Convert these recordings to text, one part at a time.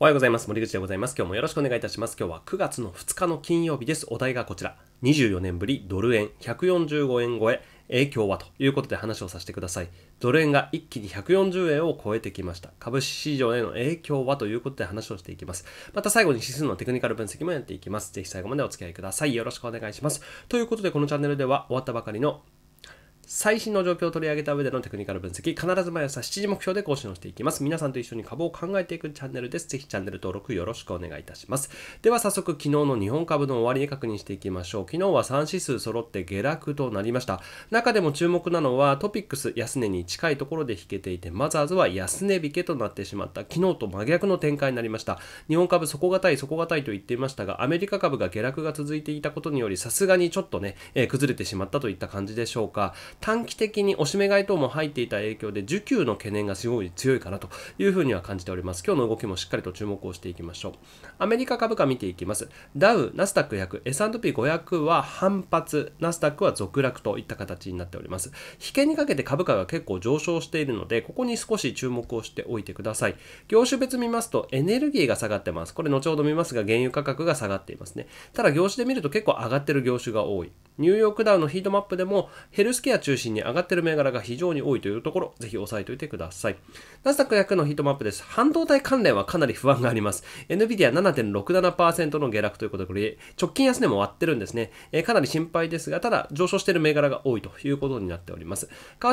おはようございます。森口でございます。今日もよろしくお願いいたします。今日は9月の2日の金曜日です。お題がこちら。24年ぶりドル円145円超え、影響はということで話をさせてください。ドル円が一気に140円を超えてきました。株式市場への影響はということで話をしていきます。また最後に指数のテクニカル分析もやっていきます。ぜひ最後までお付き合いください。よろしくお願いします。ということでこのチャンネルでは終わったばかりの最新の状況を取り上げた上でのテクニカル分析、必ず毎朝7時目標で更新をしていきます。皆さんと一緒に株を考えていくチャンネルです。ぜひチャンネル登録よろしくお願いいたします。では早速、昨日の日本株の終わりに確認していきましょう。昨日は3指数揃って下落となりました。中でも注目なのはトピックス安値に近いところで引けていて、マザーズは安値引けとなってしまった。昨日と真逆の展開になりました。日本株底堅い底堅いと言っていましたが、アメリカ株が下落が続いていたことにより、さすがにちょっとね、えー、崩れてしまったといった感じでしょうか。短期的におしめ買い等も入っていた影響で需給の懸念がすごい強いかなというふうには感じております。今日の動きもしっかりと注目をしていきましょう。アメリカ株価見ていきます。ダウ、ナスダック100、S&P500 は反発、ナスダックは続落といった形になっております。引けにかけて株価が結構上昇しているので、ここに少し注目をしておいてください。業種別見ますとエネルギーが下がってます。これ後ほど見ますが、原油価格が下がっていますね。ただ業種で見ると結構上がってる業種が多い。ニューヨークダウのヒートマップでもヘルスケア中心に上がってる銘柄が非常に多いというところ、ぜひ押さえておいてください。ナスダック1のヒートマップです。半導体関連はかなり不安があります。NVIDIA7.67% の下落ということで、これ、直近安値も割ってるんですね。えかなり心配ですが、ただ上昇している銘柄が多いということになっております。為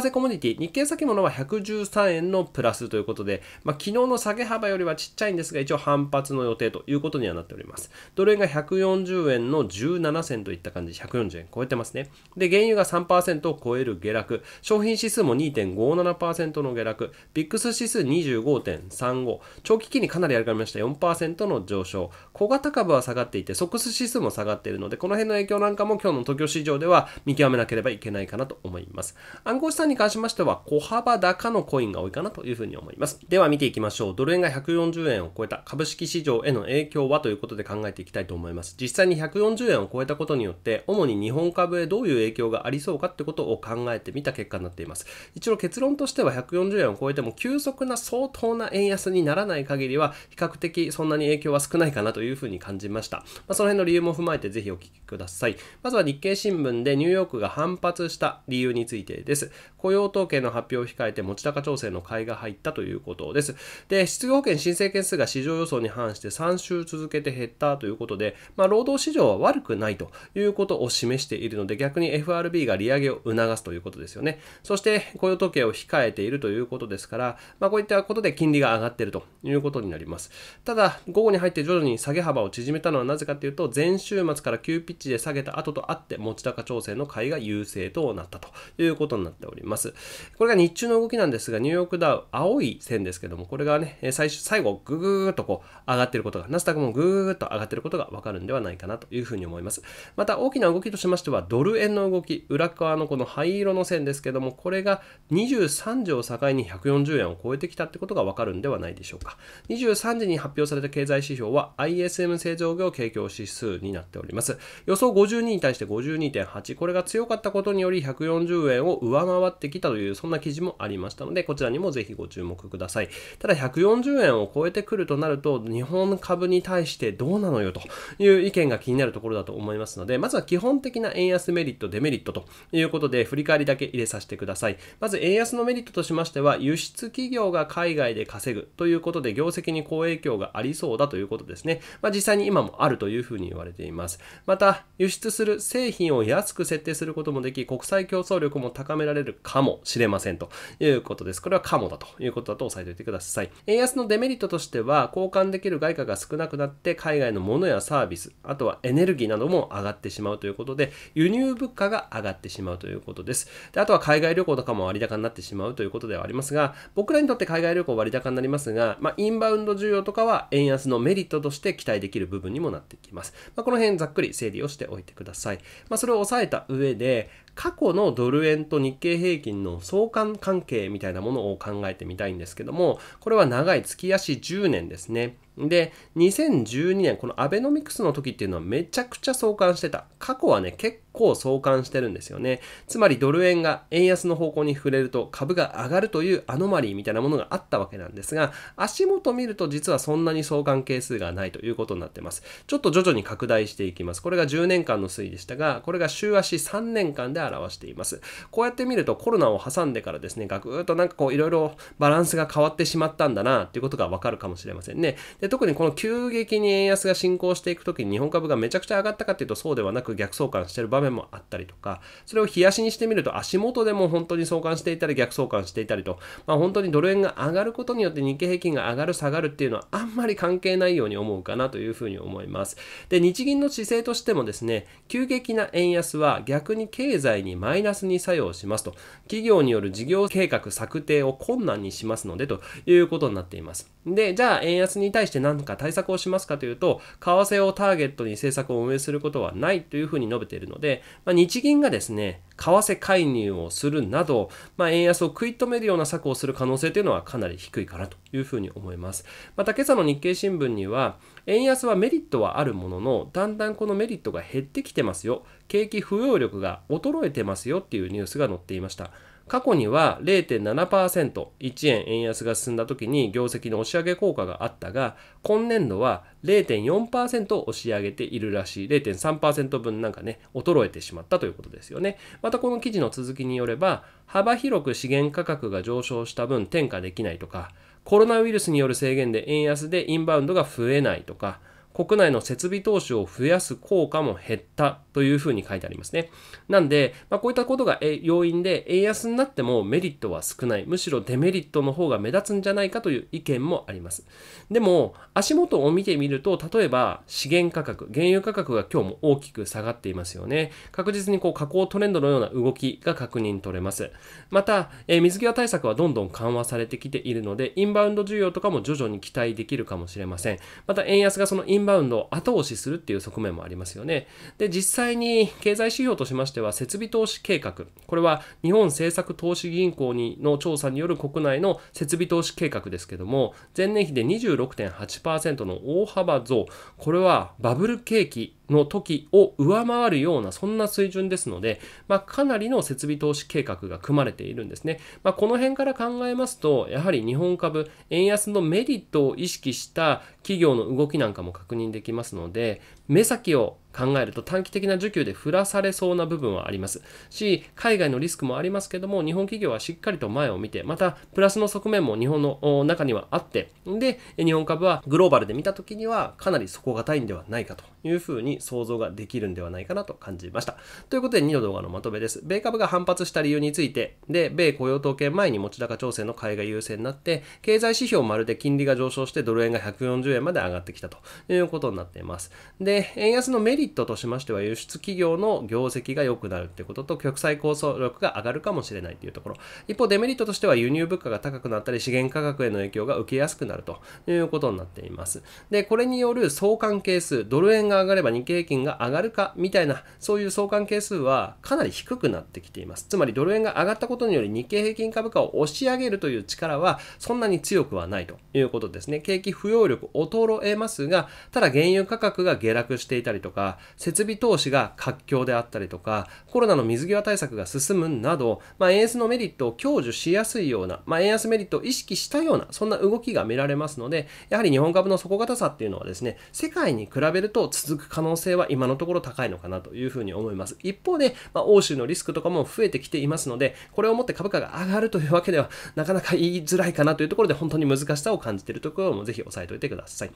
替コモディティ、日経先物は113円のプラスということで、まあ、昨日の下げ幅よりはちっちゃいんですが、一応反発の予定ということにはなっております。ドル円が140円の17銭といった感じ、140円超えてますね。で、原油が3%を超える下落、商品指数も2.57%の下落、ビックス指数25.35、長期期にかなり上がました4%の上昇、小型株は下がっていて、即ス指数も下がっているので、この辺の影響なんかも今日の東京市場では見極めなければいけないかなと思います。暗号資産に関しましては、小幅高のコインが多いかなというふうに思います。では見ていきましょう。ドル円が140円を超えた株式市場への影響はということで考えていきたいと思います。実際に140円を超えたことによって、主に日本株へどういう影響がありそうかってことを考考えてみた結果になっています一応結論としては140円を超えても急速な相当な円安にならない限りは比較的そんなに影響は少ないかなというふうに感じました、まあ、その辺の理由も踏まえてぜひお聞きくださいまずは日経新聞でニューヨークが反発した理由についてです雇用統計の発表を控えて持ち高調整の買いが入ったということですで失業保険申請件数が市場予想に反して3週続けて減ったということで、まあ、労働市場は悪くないということを示しているので逆に FRB が利上げを促話すということですよね。そして雇用統計を控えているということですから、まあ、こういったことで金利が上がっているということになります。ただ、午後に入って徐々に下げ幅を縮めたのはなぜかというと、前週末から急ピッチで下げた後とあって、持ち高調整の買いが優勢となったということになっております。これが日中の動きなんですが、ニューヨークダウ、青い線ですけども、これがね、最初、最後、ぐぐーっとこう、上がってることが、ナスダックもぐーっと上がっていることがわかるんではないかなというふうに思います。また、大きな動きとしましては、ドル円の動き、裏側のこのハ灰色の線ですけども、これが23時を境に140円を超えてきたってことがわかるんではないでしょうか。23時に発表された経済指標は ISM 製造業景況指数になっております。予想52に対して52.8、これが強かったことにより140円を上回ってきたという、そんな記事もありましたので、こちらにもぜひご注目ください。ただ140円を超えてくるとなると、日本株に対してどうなのよという意見が気になるところだと思いますので、まずは基本的な円安メリット、デメリットということで、振り返りだけ入れさせてください。まず、円安のメリットとしましては、輸出企業が海外で稼ぐということで、業績に好影響がありそうだということですね。まあ、実際に今もあるというふうに言われています。また、輸出する製品を安く設定することもでき、国際競争力も高められるかもしれませんということです。これはかもだということだと押さえておいてください。円安のデメリットとしては、交換できる外貨が少なくなって、海外のものやサービス、あとはエネルギーなども上がってしまうということで、輸入物価が上がってしまうということです。であとは海外旅行とかも割高になってしまうということではありますが、僕らにとって海外旅行割高になりますが、まあ、インバウンド需要とかは円安のメリットとして期待できる部分にもなってきます。まあ、この辺ざっくり整理をしておいてください。まあ、それを抑えた上で、過去のドル円と日経平均の相関関係みたいなものを考えてみたいんですけども、これは長い月足10年ですね。で、2012年、このアベノミクスの時っていうのはめちゃくちゃ相関してた。過去はね、結構相関してるんですよね。つまりドル円が円安の方向に触れると株が上がるというアノマリーみたいなものがあったわけなんですが、足元見ると実はそんなに相関係数がないということになってます。ちょっと徐々に拡大していきます。これが10年間の推移でしたが、これが週足3年間で表しています。こうやって見るとコロナを挟んでからですね、ガクッとなんかこういろいろバランスが変わってしまったんだなっていうことがわかるかもしれませんね。で、特にこの急激に円安が進行していくときに日本株がめちゃくちゃ上がったかっていうとそうではなく逆相関してる場面もあったりとか、それを冷やしにしてみると足元でも本当に相関していたり逆相関していたりと、まあ、本当にドル円が上がることによって日経平均が上がる下がるっていうのはあんまり関係ないように思うかなというふうに思います。で、日銀の姿勢としてもですね、急激な円安は逆に経済済にマイナスに作用しますと、企業による事業計画策定を困難にしますのでということになっています。で、じゃあ円安に対して何か対策をしますかというと、為替をターゲットに政策を運営することはないというふうに述べているので、まあ、日銀がですね、為替介入をするなど、まあ、円安を食い止めるような策をする可能性というのはかなり低いかなというふうに思います。また今朝の日経新聞には、円安はメリットはあるものの、だんだんこのメリットが減ってきてますよ。景気不要力が衰えてますよっていうニュースが載っていました。過去には0.7%、1円円安が進んだ時に業績の押し上げ効果があったが、今年度は0.4%押し上げているらしい。0.3%分なんかね、衰えてしまったということですよね。またこの記事の続きによれば、幅広く資源価格が上昇した分転嫁できないとか、コロナウイルスによる制限で円安でインバウンドが増えないとか、国内の設備投資を増やす効果も減ったというふうに書いてありますね。なんで、まあ、こういったことが要因で、円安になってもメリットは少ない。むしろデメリットの方が目立つんじゃないかという意見もあります。でも、足元を見てみると、例えば資源価格、原油価格が今日も大きく下がっていますよね。確実にこう下降トレンドのような動きが確認取れます。また、え水際対策はどんどん緩和されてきているので、インバウンド需要とかも徐々に期待できるかもしれません。また、円安がそのインバウンドを後押しするっていう側面もありますよね。で、実際に経済指標としましては、設備投資計画。これは日本政策投資銀行にの調査による国内の設備投資計画ですけども、前年比で26.8%の大幅増。これはバブル景気の時を上回るようなそんな水準ですので、まあ、かなりの設備投資計画が組まれているんですね。まあ、この辺から考えますと、やはり日本株、円安のメリットを意識した企業の動きなんかも確認できますので、目先を考えると短期的な需給で振らされそうな部分はありますし、海外のリスクもありますけども、日本企業はしっかりと前を見て、またプラスの側面も日本の中にはあって、で、日本株はグローバルで見た時にはかなり底堅いんではないかというふうに想像ができるんではないかなと感じました。ということで2の動画のまとめです。米株が反発した理由について、で、米雇用統計前に持ち高調整の買いが優勢になって、経済指標まるで金利が上昇してドル円が140円まで上がってきたということになっています。で、で、円安のメリットとしましては、輸出企業の業績が良くなるってことと、極裁構想力が上がるかもしれないというところ。一方、デメリットとしては、輸入物価が高くなったり、資源価格への影響が受けやすくなるということになっています。で、これによる相関係数、ドル円が上がれば日経平均が上がるか、みたいな、そういう相関係数はかなり低くなってきています。つまり、ドル円が上がったことにより、日経平均株価を押し上げるという力は、そんなに強くはないということですね。景気不要力衰えますが、ただ原油価格が下落していたりとか、設備投資が活況であったりとか、コロナの水際対策が進むなど、まあ、円安のメリットを享受しやすいような、まあ、円安メリットを意識したような、そんな動きが見られますので、やはり日本株の底堅さっていうのはですね、世界に比べると続く可能性は今のところ高いのかなというふうに思います。一方で、まあ、欧州のリスクとかも増えてきていますので、これをもって株価が上がるというわけでは、なかなか言いづらいかなというところで、本当に難しさを感じているところもぜひ押さえておいてください。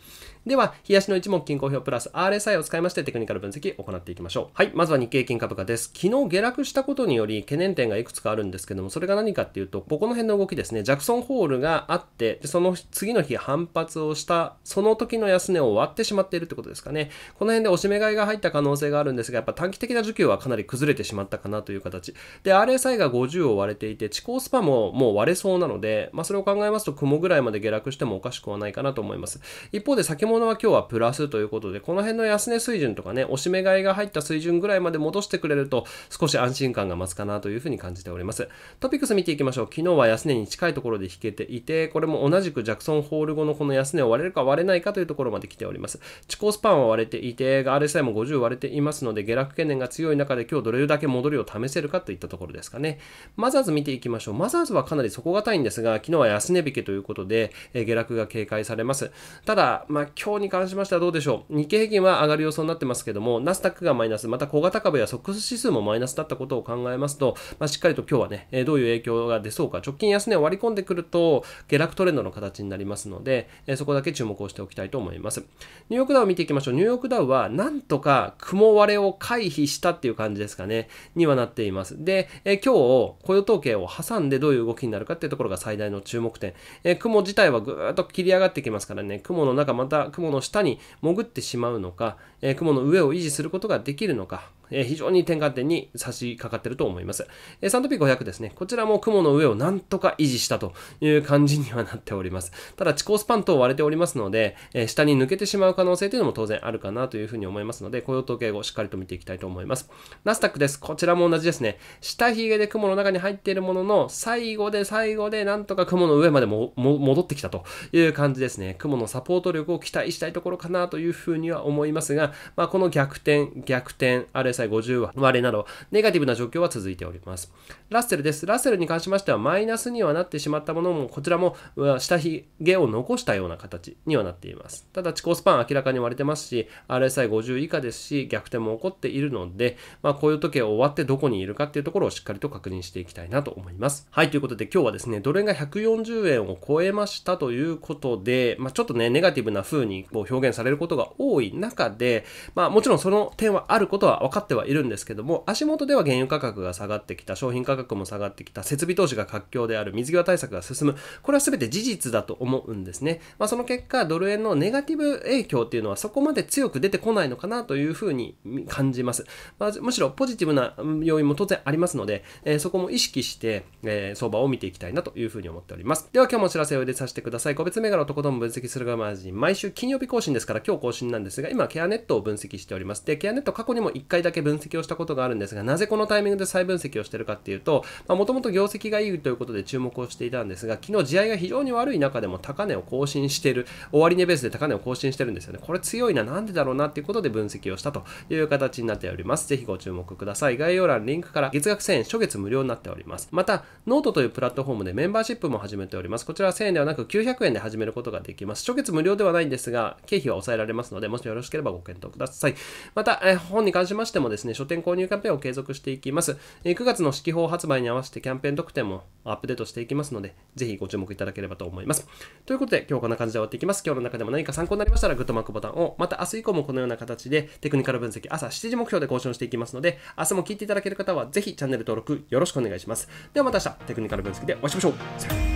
では、冷やしの一目均衡表プラス RS 題さを使いましてテクニカル分析を行っていきましょう。はい、まずは日経金株価です。昨日下落したことにより懸念点がいくつかあるんですけども、それが何かっていうと、ここの辺の動きですね、ジャクソンホールがあって、その次の日反発をした、その時の安値を割ってしまっているってことですかね。この辺でおしめ買いが入った可能性があるんですが、やっぱ短期的な需給はかなり崩れてしまったかなという形。で、RSI が50を割れていて、地高スパももう割れそうなので、まあ、それを考えますと雲ぐらいまで下落してもおかしくはないかなと思います。一方で先物は今日はプラスということで、この辺の安値水準とかね、押し目買いが入った水準ぐらいまで戻してくれると、少し安心感が増すかなというふうに感じております。トピックス見ていきましょう。昨日は安値に近いところで引けていて、これも同じくジャクソンホール後のこの安値を割れるか割れないかというところまで来ております。地高スパンは割れていて、RSI も50割れていますので、下落懸念が強い中で今日どれだけ戻りを試せるかといったところですかね。マザーズ見ていきましょう。マザーズはかなり底堅いんですが、昨日は安値引けということで、え下落が警戒されます。ただ、まあ、今日に関しましてはどうでしょう。日経平均は上がる予想になってますけども、ナスダックがマイナス、また小型株やソックス指数もマイナスだったことを考えますと、まあ、しっかりと今日はね、えどういう影響が出そうか、直近安値を割り込んでくると、下落トレンドの形になりますので、えそこだけ注目をしておきたいと思います。ニューヨークダウを見ていきましょう。ニューヨークダウは、なんとか雲割れを回避したっていう感じですかね、にはなっています。で、え今日、雇用統計を挟んでどういう動きになるかっていうところが最大の注目点。え雲自体はぐーっと切り上がってきますからね、雲の中、また雲の下に潜ってしまうのか、か、え雲の上を維持することができるのか、え非常に転換点に差し掛かってると思います。えー、サントピー500ですね。こちらも雲の上をなんとか維持したという感じにはなっております。ただ、地高スパンと割れておりますので、えー、下に抜けてしまう可能性というのも当然あるかなというふうに思いますので、雇用統計をしっかりと見ていきたいと思います。ナスタックです。こちらも同じですね。下髭で雲の中に入っているものの、最後で最後でなんとか雲の上までも戻ってきたという感じですね。雲のサポート力を期待したいところかなというふうには思いいますが、まあ、この逆転、逆転、RSI50 割れなど、ネガティブな状況は続いております。ラッセルです。ラッセルに関しましては、マイナスにはなってしまったものも、こちらも下髭を残したような形にはなっています。ただ、地高スパン明らかに割れてますし、RSI50 以下ですし、逆転も起こっているので、まあ、こういう時は終わってどこにいるかっていうところをしっかりと確認していきたいなと思います。はい、ということで今日はですね、ドル円が140円を超えましたということで、まあ、ちょっとね、ネガティブな風にこう表現されることが多い中中で、まあもちろんその点はあることは分かってはいるんですけども、足元では原油価格が下がってきた、商品価格も下がってきた、設備投資が活況である、水際対策が進む、これは全て事実だと思うんですね。まあその結果、ドル円のネガティブ影響っていうのはそこまで強く出てこないのかなというふうに感じます。まあ、むしろポジティブな要因も当然ありますので、えー、そこも意識して、えー、相場を見ていきたいなというふうに思っております。では今日もお知らせを入れさせてください。個別銘柄のとことん分析するがマージン、毎週金曜日更新ですから今日更新なんですが、今ケアネットを分析しております。で、ケアネット過去にも1回だけ分析をしたことがあるんですが、なぜこのタイミングで再分析をしてるかっていうと、もともと業績がいいということで注目をしていたんですが、昨日試合が非常に悪い中でも高値を更新してる、終値ベースで高値を更新してるんですよね。これ強いな、なんでだろうなっていうことで分析をしたという形になっております。ぜひご注目ください。概要欄、リンクから月額1000円、初月無料になっております。また、ノートというプラットフォームでメンバーシップも始めております。こちらは1000円ではなく900円で始めることができます。初月無料ではないんですが、経費は抑えられますので、もしよろしければればご検討ください。また、え本に関しましてもですね、書店購入キャンペーンを継続していきます。え9月の四季報発売に合わせてキャンペーン特典もアップデートしていきますので、ぜひご注目いただければと思います。ということで、今日こんな感じで終わっていきます。今日の中でも何か参考になりましたら、グッドマークボタンを、また明日以降もこのような形でテクニカル分析朝7時目標で更新していきますので、明日も聞いていただける方は、ぜひチャンネル登録よろしくお願いします。ではまた明日、テクニカル分析でお会いしましょう。